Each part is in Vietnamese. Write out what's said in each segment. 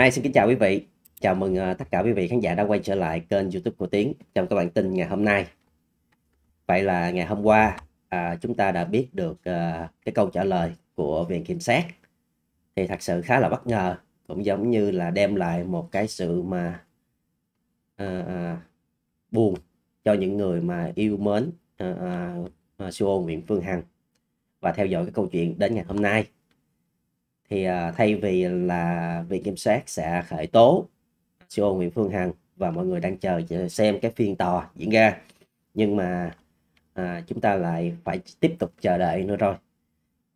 hai xin kính chào quý vị. Chào mừng à, tất cả quý vị khán giả đã quay trở lại kênh YouTube của Tiến trong các bản tin ngày hôm nay. Vậy là ngày hôm qua à, chúng ta đã biết được à, cái câu trả lời của Viện Kiểm sát thì thật sự khá là bất ngờ, cũng giống như là đem lại một cái sự mà à, à, buồn cho những người mà yêu mến à, à, Suô à, Nguyễn Phương Hằng và theo dõi cái câu chuyện đến ngày hôm nay thì uh, thay vì là viện kiểm sát sẽ khởi tố CEO Nguyễn Phương Hằng và mọi người đang chờ xem cái phiên tòa diễn ra nhưng mà à, chúng ta lại phải tiếp tục chờ đợi nữa rồi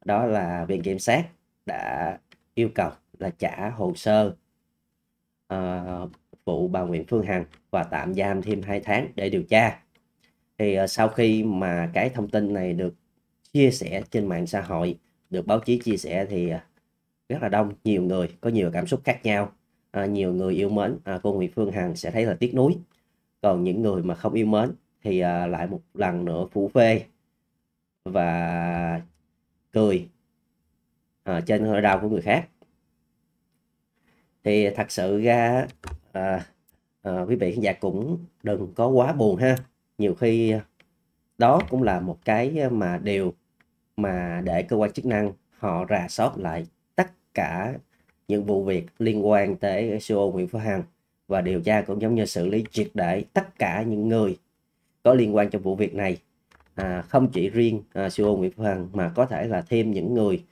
đó là viện kiểm sát đã yêu cầu là trả hồ sơ à, vụ bà Nguyễn Phương Hằng và tạm giam thêm 2 tháng để điều tra thì à, sau khi mà cái thông tin này được chia sẻ trên mạng xã hội được báo chí chia sẻ thì à, rất là đông nhiều người có nhiều cảm xúc khác nhau à, nhiều người yêu mến à, cô Nguyễn Phương Hằng sẽ thấy là tiếc nuối còn những người mà không yêu mến thì à, lại một lần nữa phủ phê và cười à, trên hơi đau của người khác thì thật sự ra à, à, quý vị khán giả cũng đừng có quá buồn ha nhiều khi đó cũng là một cái mà điều mà để cơ quan chức năng họ rà soát lại cả những vụ việc liên quan tới CEO Nguyễn Phương Hằng và điều tra cũng giống như xử lý triệt để tất cả những người có liên quan trong vụ việc này à, không chỉ riêng à, CEO Nguyễn Phương Hằng mà có thể là thêm những người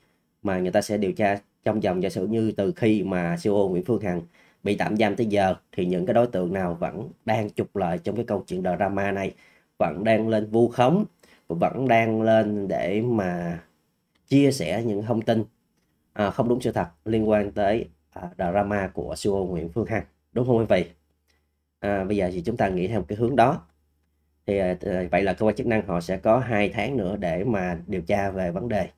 mà người ta sẽ điều tra trong vòng giả sử như từ khi mà CEO Nguyễn Phương Hằng bị tạm giam tới giờ thì những cái đối tượng nào vẫn đang trục lợi trong cái câu chuyện drama này vẫn đang lên vu khống vẫn đang lên để mà chia sẻ những thông tin à, không đúng sự thật liên quan tới à, drama của CEO Nguyễn Phương Hằng đúng không quý vị à, bây giờ thì chúng ta nghĩ theo một cái hướng đó thì à, à, vậy là cơ quan chức năng họ sẽ có hai tháng nữa để mà điều tra về vấn đề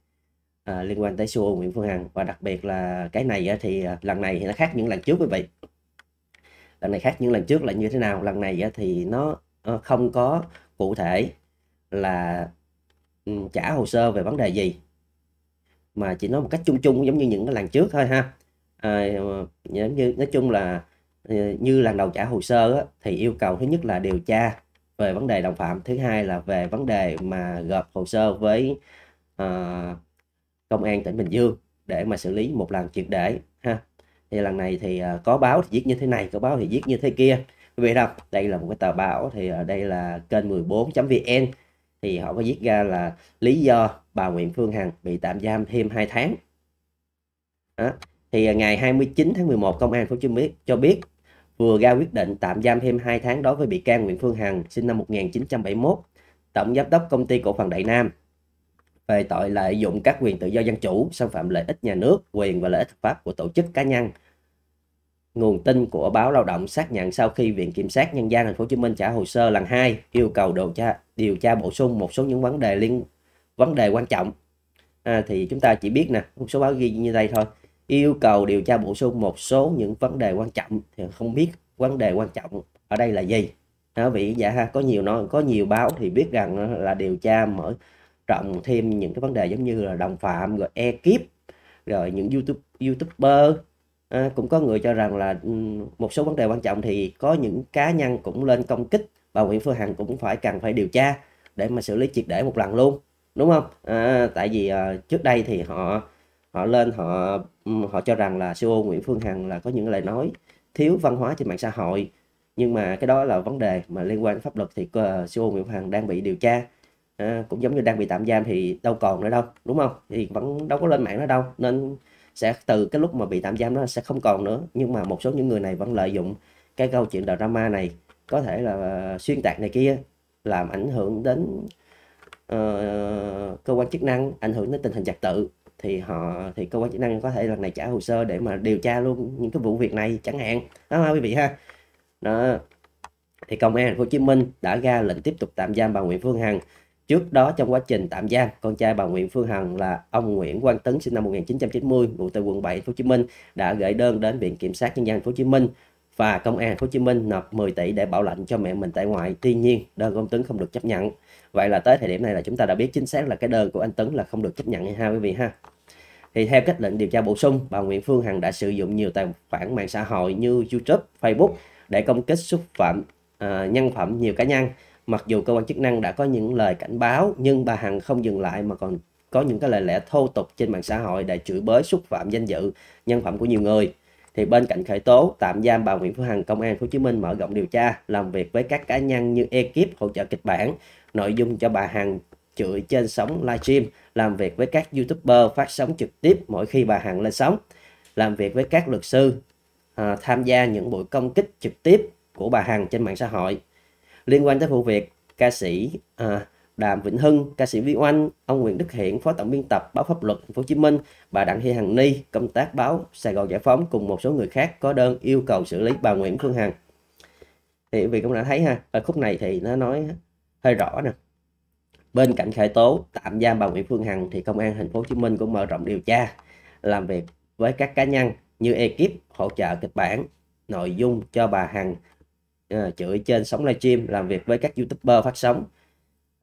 à, liên quan tới CEO Nguyễn Phương Hằng và đặc biệt là cái này thì à, lần này thì nó khác những lần trước quý vị lần này khác những lần trước là như thế nào lần này thì nó ờ, không có cụ thể là ừ, trả hồ sơ về vấn đề gì mà chỉ nói một cách chung chung giống như những cái lần trước thôi ha à, giống như nói chung là ờ, như lần đầu trả hồ sơ á, thì yêu cầu thứ nhất là điều tra về vấn đề đồng phạm thứ hai là về vấn đề mà gộp hồ sơ với à, công an tỉnh Bình Dương để mà xử lý một lần triệt để ha thì lần này thì ờ, có báo thì viết như thế này có báo thì viết như thế kia quý vị đâu đây là một cái tờ báo thì ở đây là kênh 14.vn thì họ có viết ra là lý do bà Nguyễn Phương Hằng bị tạm giam thêm 2 tháng đó. thì à, ngày 29 tháng 11 công an phố Chí biết cho biết vừa ra quyết định tạm giam thêm 2 tháng đối với bị can Nguyễn Phương Hằng sinh năm 1971 tổng giám đốc công ty cổ phần Đại Nam về tội lợi dụng các quyền tự do dân chủ xâm phạm lợi ích nhà nước quyền và lợi ích hợp pháp của tổ chức cá nhân Nguồn tin của báo Lao động xác nhận sau khi Viện Kiểm sát Nhân dân Thành phố Hồ Chí Minh trả hồ sơ lần 2 yêu cầu điều tra điều tra bổ sung một số những vấn đề liên vấn đề quan trọng à, thì chúng ta chỉ biết nè một số báo ghi như đây thôi yêu cầu điều tra bổ sung một số những vấn đề quan trọng thì không biết vấn đề quan trọng ở đây là gì à, vì dạ ha có nhiều nó có nhiều báo thì biết rằng là điều tra mở rộng thêm những cái vấn đề giống như là đồng phạm rồi ekip rồi những youtube youtuber à, cũng có người cho rằng là ừ, một số vấn đề quan trọng thì có những cá nhân cũng lên công kích bà Nguyễn Phương Hằng cũng phải cần phải điều tra để mà xử lý triệt để một lần luôn đúng không à, tại vì à, trước đây thì họ họ lên họ ừ, họ cho rằng là CEO Nguyễn Phương Hằng là có những lời nói thiếu văn hóa trên mạng xã hội nhưng mà cái đó là vấn đề mà liên quan đến pháp luật thì ờ, CEO Nguyễn Phương Hằng đang bị điều tra à, cũng giống như đang bị tạm giam thì đâu còn nữa đâu đúng không thì vẫn đâu có lên mạng nữa đâu nên sẽ từ cái lúc mà bị tạm giam đó sẽ không còn nữa nhưng mà một số những người này vẫn lợi dụng cái câu chuyện drama này có thể là ờ, xuyên tạc này kia làm ảnh hưởng đến uh, cơ quan chức năng ảnh hưởng đến tình hình trật tự thì họ thì cơ quan chức năng có thể lần này trả hồ sơ để mà điều tra luôn những cái vụ việc này chẳng hạn đó ha quý vị ha đó thì công an thành phố Hồ Chí Minh đã ra lệnh tiếp tục tạm giam bà Nguyễn Phương Hằng Trước đó trong quá trình tạm giam, con trai bà Nguyễn Phương Hằng là ông Nguyễn Quang Tấn sinh năm 1990, ngụ tại quận 7 Thành phố Hồ Chí Minh đã gửi đơn đến Viện Kiểm sát Nhân dân Thành phố Hồ Chí Minh và Công an Thành phố Hồ Chí Minh nộp 10 tỷ để bảo lãnh cho mẹ mình tại ngoại. Tuy nhiên, đơn của ông Tấn không được chấp nhận. Vậy là tới thời điểm này là chúng ta đã biết chính xác là cái đơn của anh Tấn là không được chấp nhận hay ha quý vị ha. Thì theo kết luận điều tra bổ sung, bà Nguyễn Phương Hằng đã sử dụng nhiều tài khoản mạng xã hội như YouTube, Facebook để công kích xúc phạm uh, nhân phẩm nhiều cá nhân Mặc dù cơ quan chức năng đã có những lời cảnh báo nhưng bà Hằng không dừng lại mà còn có những cái lời lẽ thô tục trên mạng xã hội để chửi bới xúc phạm danh dự, nhân phẩm của nhiều người. Thì bên cạnh khởi tố, tạm giam bà Nguyễn Phương Hằng, Công an Hồ Chí Minh mở rộng điều tra, làm việc với các cá nhân như ekip hỗ trợ kịch bản, nội dung cho bà Hằng chửi trên sóng livestream, làm việc với các youtuber phát sóng trực tiếp mỗi khi bà Hằng lên sóng, làm việc với các luật sư, à, tham gia những buổi công kích trực tiếp của bà Hằng trên mạng xã hội, liên quan tới vụ việc ca sĩ à, Đàm Vĩnh Hưng, ca sĩ Vi Oanh, ông Nguyễn Đức Hiển, phó tổng biên tập báo Pháp luật Thành phố Hồ Chí Minh, bà Đặng Thị Hằng Ni, công tác báo Sài Gòn Giải phóng cùng một số người khác có đơn yêu cầu xử lý bà Nguyễn Phương Hằng. Thì quý vị cũng đã thấy ha, ở khúc này thì nó nói hơi rõ nè. Bên cạnh khởi tố tạm giam bà Nguyễn Phương Hằng thì công an Thành phố Hồ Chí Minh cũng mở rộng điều tra, làm việc với các cá nhân như ekip hỗ trợ kịch bản, nội dung cho bà Hằng uh, chửi trên sóng livestream làm việc với các youtuber phát sóng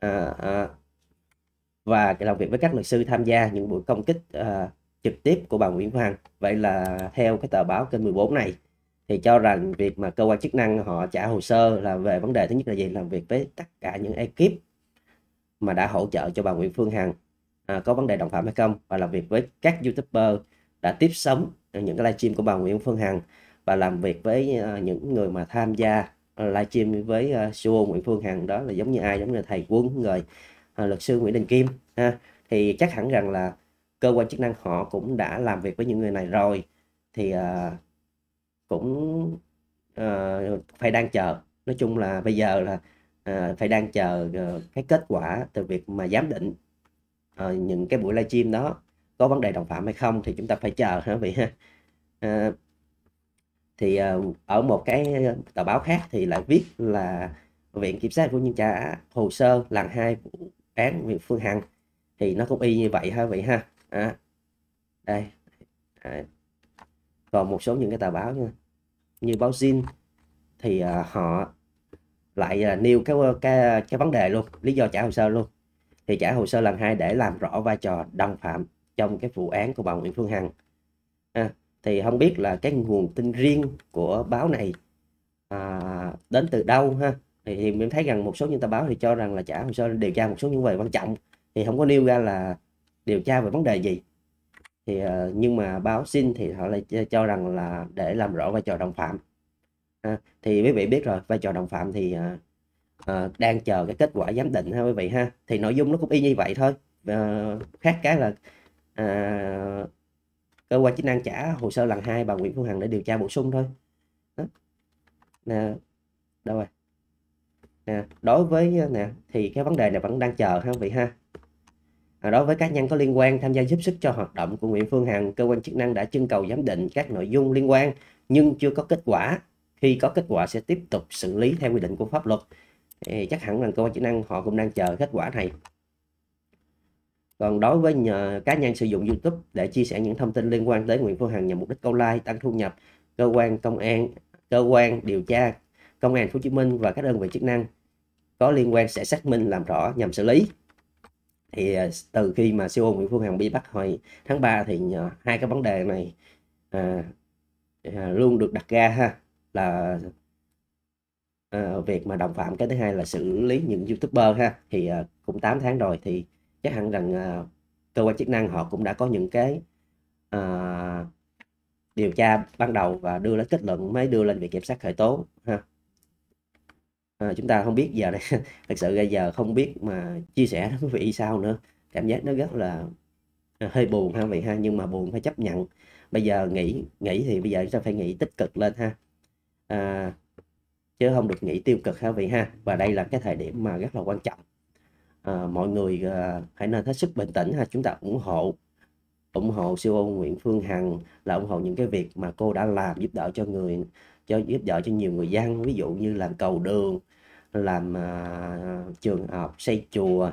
uh, uh, và làm việc với các luật sư tham gia những buổi công kích uh, trực tiếp của bà Nguyễn Hoàng vậy là theo cái tờ báo kênh 14 này thì cho rằng việc mà cơ quan chức năng họ trả hồ sơ là về vấn đề thứ nhất là gì làm việc với tất cả những ekip mà đã hỗ trợ cho bà Nguyễn Phương Hằng à, có vấn đề đồng phạm hay không và làm việc với các youtuber đã tiếp sóng những cái livestream của bà Nguyễn Phương Hằng và làm việc với những người mà tham gia Ờ, livestream với uh, ờ, CEO Nguyễn Phương Hằng đó là giống như ai giống như thầy quân rồi uh, luật sư Nguyễn Đình Kim ha thì chắc hẳn rằng là cơ quan chức năng họ cũng đã làm việc với những người này rồi thì uh, cũng uh, phải đang chờ nói chung là bây giờ là uh, phải đang chờ uh, cái kết quả từ việc mà giám định uh, những cái buổi livestream đó có vấn đề đồng phạm hay không thì chúng ta phải chờ hả vị ha uh, thì ờ, ở một cái tờ báo khác thì lại viết là viện kiểm sát của nhân trả hồ sơ lần hai vụ án Nguyễn Phương Hằng thì nó cũng y như vậy ha vậy ha à, đây à. còn một số những cái tờ báo như, như báo Zin thì à, họ lại à, nêu cái, cái cái vấn đề luôn lý do trả hồ sơ luôn thì trả hồ sơ lần hai để làm rõ vai trò đồng phạm trong cái vụ án của bà Nguyễn Phương Hằng à, thì không biết là cái nguồn tin riêng của báo này à, đến từ đâu ha thì, thì mình thấy rằng một số những tờ báo thì cho rằng là trả hồ sơ điều tra một số những vấn đề quan trọng thì không có nêu ra là điều tra về vấn đề gì thì à, nhưng mà báo xin thì họ lại cho rằng là để làm rõ vai trò đồng phạm ha. À, thì quý vị biết rồi vai trò đồng phạm thì à, à, đang chờ cái kết quả giám định ha quý vị ha thì nội dung nó cũng y như vậy thôi à, khác cái là à, cơ quan chức năng trả hồ sơ lần hai bà Nguyễn Phương Hằng để điều tra bổ sung thôi đó. Nè, đâu rồi nè, đối với nè thì cái vấn đề này vẫn đang chờ ha vị ha à, đối với cá nhân có liên quan tham gia giúp sức cho hoạt động của Nguyễn Phương Hằng cơ quan chức năng đã trưng cầu giám định các nội dung liên quan nhưng chưa có kết quả khi có kết quả sẽ tiếp tục xử lý theo quy định của pháp luật thì chắc hẳn là cơ quan chức năng họ cũng đang chờ kết quả này còn đối với nhà, cá nhân sử dụng YouTube để chia sẻ những thông tin liên quan tới Nguyễn Phương Hằng nhằm mục đích câu like, tăng thu nhập, cơ quan công an, cơ quan điều tra, công an Hồ Chí Minh và các đơn vị chức năng có liên quan sẽ xác minh làm rõ nhằm xử lý. Thì à, từ khi mà CEO Nguyễn Phương Hằng bị bắt hồi tháng 3 thì hai cái vấn đề này à, à, luôn được đặt ra ha là à, việc mà đồng phạm cái thứ hai là xử lý những youtuber ha thì à, cũng 8 tháng rồi thì chắc hẳn rằng uh, cơ quan chức năng họ cũng đã có những cái uh, điều tra ban đầu và đưa ra kết luận mới đưa lên viện kiểm sát khởi tố ha à, chúng ta không biết giờ đây thật sự giờ không biết mà chia sẻ với quý vị sao nữa cảm giác nó rất là à, hơi buồn ha vậy ha nhưng mà buồn phải chấp nhận bây giờ nghĩ nghĩ thì bây giờ chúng ta phải nghĩ tích cực lên ha à, chứ không được nghĩ tiêu cực ha vậy ha và đây là cái thời điểm mà rất là quan trọng à, mọi người à, hãy nên hết sức bình tĩnh ha chúng ta ủng hộ ủng hộ siêu ô e Nguyễn Phương Hằng là ủng hộ những cái việc mà cô đã làm giúp đỡ cho người cho giúp đỡ cho nhiều người dân ví dụ như làm cầu đường làm à, trường học xây chùa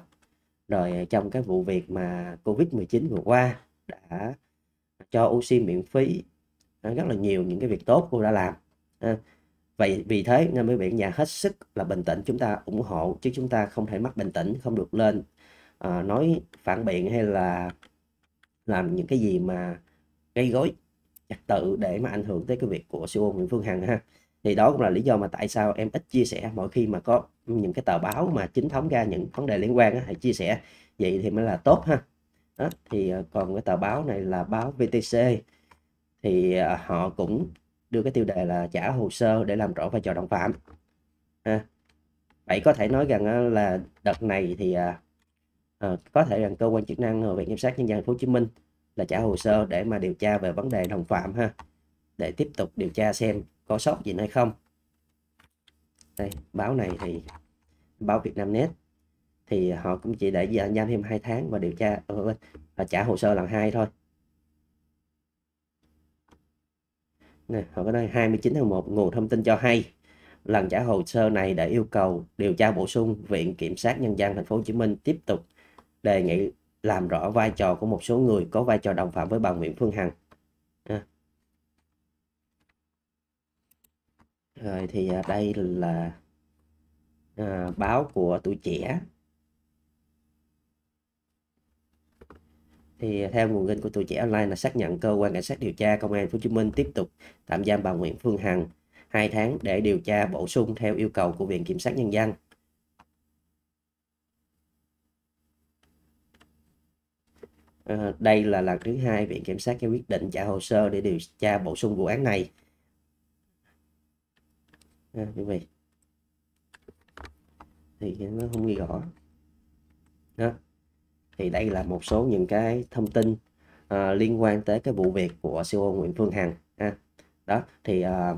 rồi trong cái vụ việc mà covid 19 vừa qua đã cho oxy miễn phí rất là nhiều những cái việc tốt cô đã làm vậy vì thế nên quý vị nhà hết sức là bình tĩnh chúng ta ủng hộ chứ chúng ta không thể mất bình tĩnh không được lên à, nói phản biện hay là làm những cái gì mà gây gối trật tự để mà ảnh hưởng tới cái việc của siêu Nguyễn Phương Hằng ha thì đó cũng là lý do mà tại sao em ít chia sẻ mỗi khi mà có những cái tờ báo mà chính thống ra những vấn đề liên quan á, hãy chia sẻ vậy thì mới là tốt ha đó, thì à, còn cái tờ báo này là báo VTC thì à, họ cũng đưa cái tiêu đề là trả hồ sơ để làm rõ vai trò đồng phạm ha. vậy có thể nói rằng là đợt này thì à, ờ, có thể rằng cơ quan chức năng viện kiểm sát nhân dân thành phố hồ chí minh là trả hồ sơ để mà điều tra về vấn đề đồng phạm ha để tiếp tục điều tra xem có sót gì hay không đây báo này thì báo Việt Nam Net thì họ cũng chỉ để dành thêm hai tháng và điều tra ờ, và trả hồ sơ lần hai thôi này, họ có nói 29 tháng 1 nguồn thông tin cho hay lần trả hồ sơ này đã yêu cầu điều tra bổ sung Viện Kiểm sát Nhân dân Thành phố Hồ Chí Minh tiếp tục đề nghị làm rõ vai trò của một số người có vai trò đồng phạm với bà Nguyễn Phương Hằng. À. Rồi thì à, đây là à, báo của tuổi trẻ thì theo nguồn tin của tuổi trẻ online là xác nhận cơ quan cảnh sát điều tra công an Hồ Chí Minh tiếp tục tạm giam bà Nguyễn Phương Hằng 2 tháng để điều tra bổ sung theo yêu cầu của Viện Kiểm sát Nhân dân. À, đây là lần thứ hai Viện Kiểm sát cái quyết định trả hồ sơ để điều tra bổ sung vụ án này. À, như vậy thì nó không ghi rõ. Đó thì đây là một số những cái thông tin à, liên quan tới cái vụ việc của CEO Nguyễn Phương Hằng ha. đó thì à,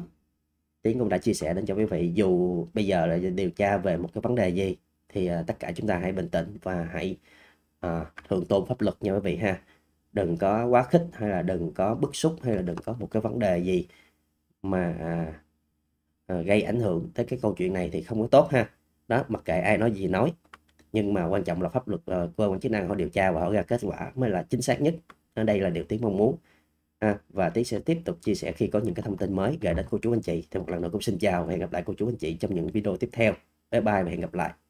Tiến cũng đã chia sẻ đến cho quý vị dù bây giờ là điều tra về một cái vấn đề gì thì à, tất cả chúng ta hãy bình tĩnh và hãy à, thượng tôn pháp luật nha quý vị ha đừng có quá khích hay là đừng có bức xúc hay là đừng có một cái vấn đề gì mà à, à gây ảnh hưởng tới cái câu chuyện này thì không có tốt ha đó mặc kệ ai nói gì nói nhưng mà quan trọng là pháp luật uh, quan chức năng họ điều tra và họ ra kết quả mới là chính xác nhất ờ, đây là điều tiến mong muốn à, và tiến sẽ tiếp tục chia sẻ khi có những cái thông tin mới gửi đến cô chú anh chị thì một lần nữa cũng xin chào và hẹn gặp lại cô chú anh chị trong những video tiếp theo bye bye và hẹn gặp lại